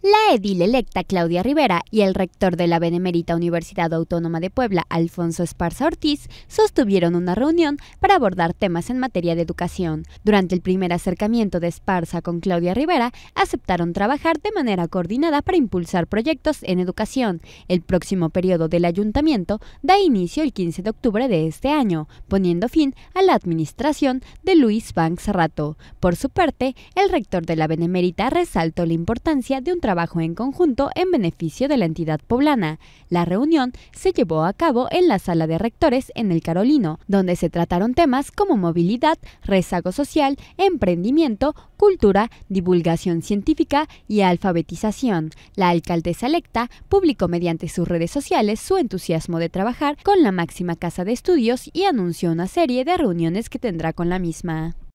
La edil electa Claudia Rivera y el rector de la Benemérita Universidad Autónoma de Puebla, Alfonso Esparza Ortiz, sostuvieron una reunión para abordar temas en materia de educación. Durante el primer acercamiento de Esparza con Claudia Rivera, aceptaron trabajar de manera coordinada para impulsar proyectos en educación. El próximo periodo del ayuntamiento da inicio el 15 de octubre de este año, poniendo fin a la administración de Luis Banks Rato. Por su parte, el rector de la Benemérita resaltó la importancia de un trabajo trabajo en conjunto en beneficio de la entidad poblana. La reunión se llevó a cabo en la sala de rectores en el Carolino, donde se trataron temas como movilidad, rezago social, emprendimiento, cultura, divulgación científica y alfabetización. La alcaldesa electa publicó mediante sus redes sociales su entusiasmo de trabajar con la máxima casa de estudios y anunció una serie de reuniones que tendrá con la misma.